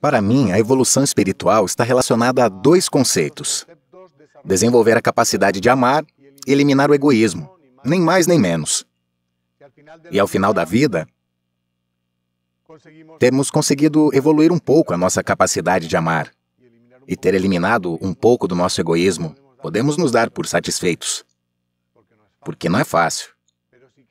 Para mim, a evolução espiritual está relacionada a dois conceitos: desenvolver a capacidade de amar e eliminar o egoísmo, nem mais nem menos. E ao final da vida, temos conseguido evoluir um pouco a nossa capacidade de amar e ter eliminado um pouco do nosso egoísmo, podemos nos dar por satisfeitos. Porque não é fácil,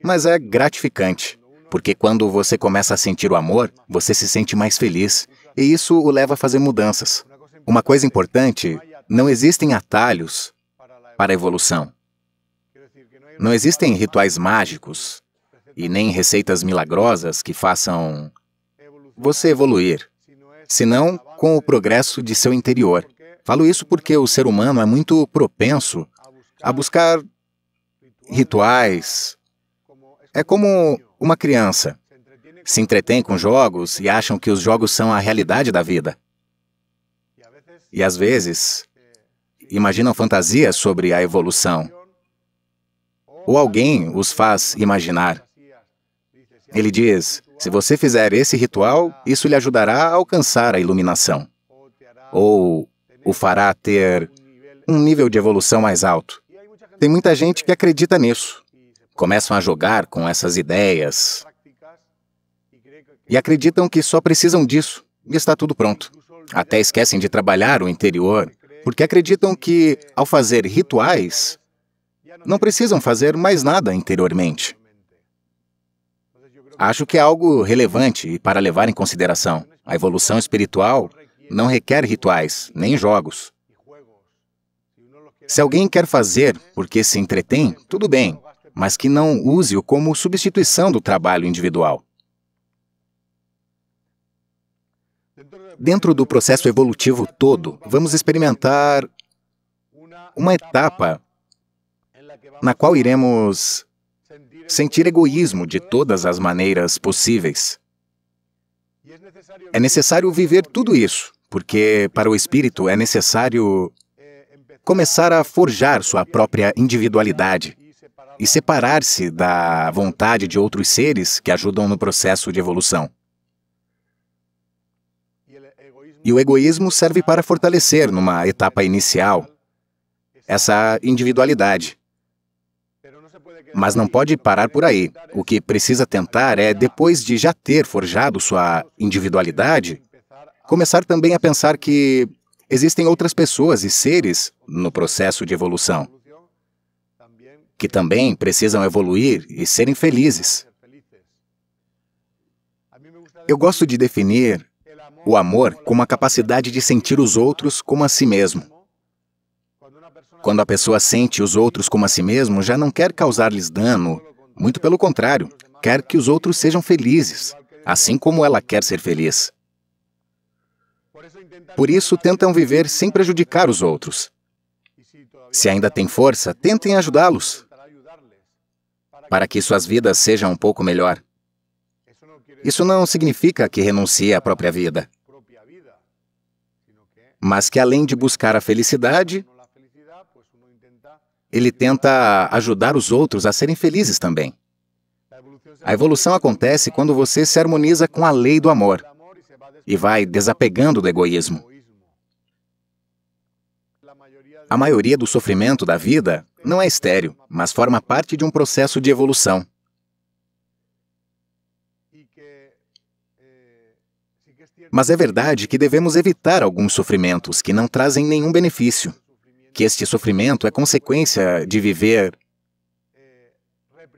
mas é gratificante. Porque quando você começa a sentir o amor, você se sente mais feliz, e isso o leva a fazer mudanças. Uma coisa importante: não existem atalhos para a evolução. Não existem rituais mágicos e nem receitas milagrosas que façam você evoluir, senão com o progresso de seu interior. Falo isso porque o ser humano é muito propenso a buscar rituais, é como uma criança. Se entretém com jogos e acham que os jogos são a realidade da vida. E às vezes, imaginam fantasias sobre a evolução. Ou alguém os faz imaginar. Ele diz: se você fizer esse ritual, isso lhe ajudará a alcançar a iluminação. Ou o fará ter um nível de evolução mais alto. Tem muita gente que acredita nisso começam a jogar com essas ideias e acreditam que só precisam disso e está tudo pronto. Até esquecem de trabalhar o interior, porque acreditam que, ao fazer rituais, não precisam fazer mais nada interiormente. Acho que é algo relevante e para levar em consideração. A evolução espiritual não requer rituais, nem jogos. Se alguém quer fazer porque se entretém, tudo bem, mas que não use-o como substituição do trabalho individual. Dentro do processo evolutivo todo, vamos experimentar uma etapa na qual iremos sentir egoísmo de todas as maneiras possíveis. É necessário viver tudo isso, porque para o espírito é necessário começar a forjar sua própria individualidade e separar-se da vontade de outros seres que ajudam no processo de evolução. E o egoísmo serve para fortalecer, numa etapa inicial, essa individualidade. Mas não pode parar por aí. O que precisa tentar é, depois de já ter forjado sua individualidade, começar também a pensar que existem outras pessoas e seres no processo de evolução que também precisam evoluir e serem felizes. Eu gosto de definir o amor como a capacidade de sentir os outros como a si mesmo. Quando a pessoa sente os outros como a si mesmo, já não quer causar-lhes dano, muito pelo contrário, quer que os outros sejam felizes, assim como ela quer ser feliz. Por isso, tentam viver sem prejudicar os outros. Se ainda têm força, tentem ajudá-los para que suas vidas sejam um pouco melhor. Isso não significa que renuncie à própria vida, mas que além de buscar a felicidade, ele tenta ajudar os outros a serem felizes também. A evolução acontece quando você se harmoniza com a lei do amor e vai desapegando do egoísmo. A maioria do sofrimento da vida não é estéreo, mas forma parte de um processo de evolução. Mas é verdade que devemos evitar alguns sofrimentos que não trazem nenhum benefício, que este sofrimento é consequência de viver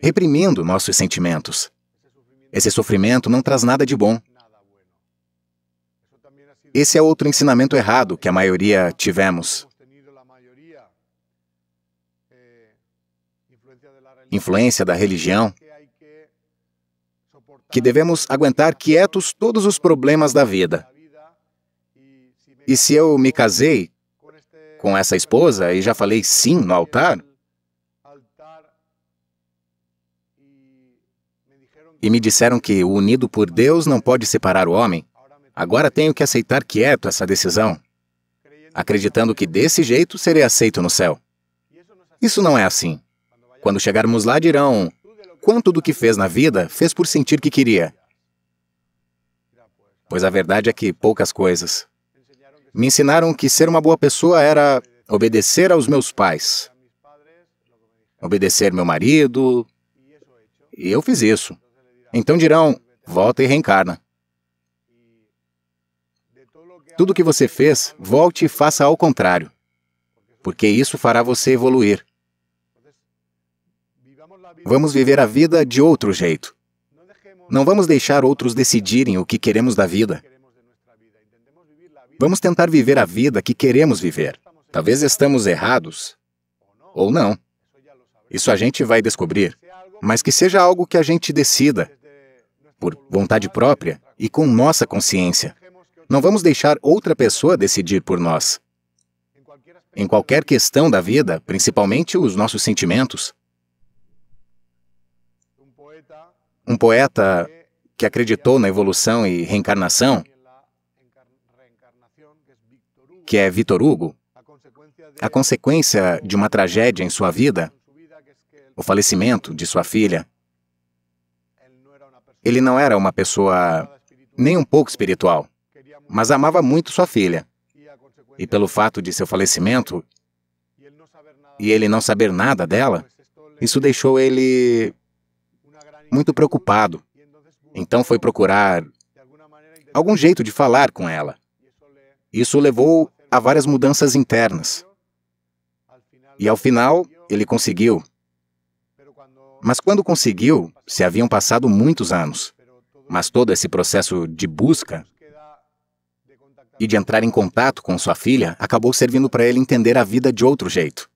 reprimindo nossos sentimentos. Esse sofrimento não traz nada de bom. Esse é outro ensinamento errado que a maioria tivemos. influência da religião, que devemos aguentar quietos todos os problemas da vida. E se eu me casei com essa esposa e já falei sim no altar, e me disseram que o unido por Deus não pode separar o homem, agora tenho que aceitar quieto essa decisão, acreditando que desse jeito serei aceito no céu. Isso não é assim. Quando chegarmos lá, dirão: quanto do que fez na vida fez por sentir que queria? Pois a verdade é que poucas coisas. Me ensinaram que ser uma boa pessoa era obedecer aos meus pais, obedecer meu marido, e eu fiz isso. Então dirão: volta e reencarna. Tudo que você fez, volte e faça ao contrário, porque isso fará você evoluir. Vamos viver a vida de outro jeito. Não vamos deixar outros decidirem o que queremos da vida. Vamos tentar viver a vida que queremos viver. Talvez estamos errados ou não. Isso a gente vai descobrir, mas que seja algo que a gente decida por vontade própria e com nossa consciência. Não vamos deixar outra pessoa decidir por nós. Em qualquer questão da vida, principalmente os nossos sentimentos, Um poeta que acreditou na evolução e reencarnação, que é Vitor Hugo, a consequência de uma tragédia em sua vida, o falecimento de sua filha, ele não era uma pessoa nem um pouco espiritual, mas amava muito sua filha. E pelo fato de seu falecimento e ele não saber nada dela, isso deixou ele muito preocupado. Então foi procurar algum jeito de falar com ela. Isso levou a várias mudanças internas. E ao final, ele conseguiu. Mas quando conseguiu, se haviam passado muitos anos. Mas todo esse processo de busca e de entrar em contato com sua filha acabou servindo para ele entender a vida de outro jeito.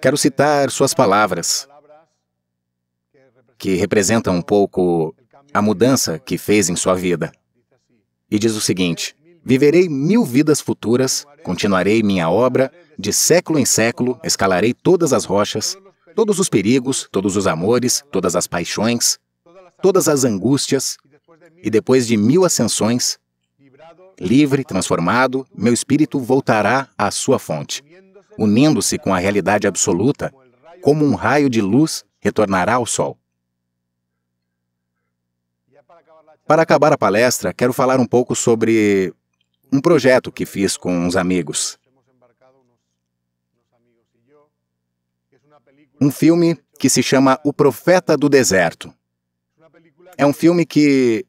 Quero citar suas palavras que representa um pouco a mudança que fez em sua vida. E diz o seguinte: Viverei mil vidas futuras, continuarei minha obra, de século em século escalarei todas as rochas, todos os perigos, todos os amores, todas as paixões, todas as angústias, e depois de mil ascensões, livre, transformado, meu espírito voltará à sua fonte, unindo-se com a realidade absoluta, como um raio de luz retornará ao Sol. Para acabar a palestra, quero falar um pouco sobre um projeto que fiz com uns amigos. Um filme que se chama O Profeta do Deserto. É um filme que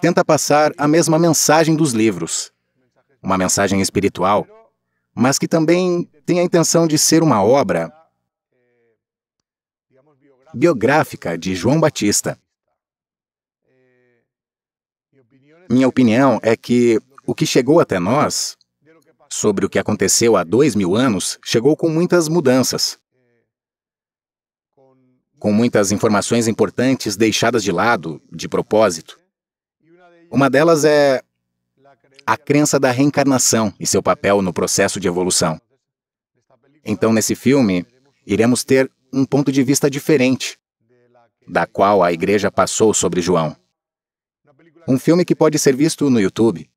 tenta passar a mesma mensagem dos livros, uma mensagem espiritual, mas que também tem a intenção de ser uma obra biográfica de João Batista. Minha opinião é que o que chegou até nós sobre o que aconteceu há dois mil anos chegou com muitas mudanças, com muitas informações importantes deixadas de lado, de propósito. Uma delas é a crença da reencarnação e seu papel no processo de evolução. Então, nesse filme, iremos ter um ponto de vista diferente da qual a igreja passou sobre João. Um filme que pode ser visto no YouTube.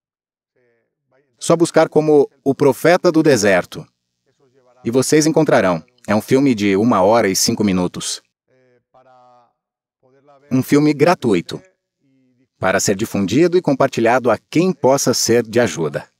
Só buscar como O Profeta do Deserto. E vocês encontrarão. É um filme de uma hora e cinco minutos. Um filme gratuito para ser difundido e compartilhado a quem possa ser de ajuda.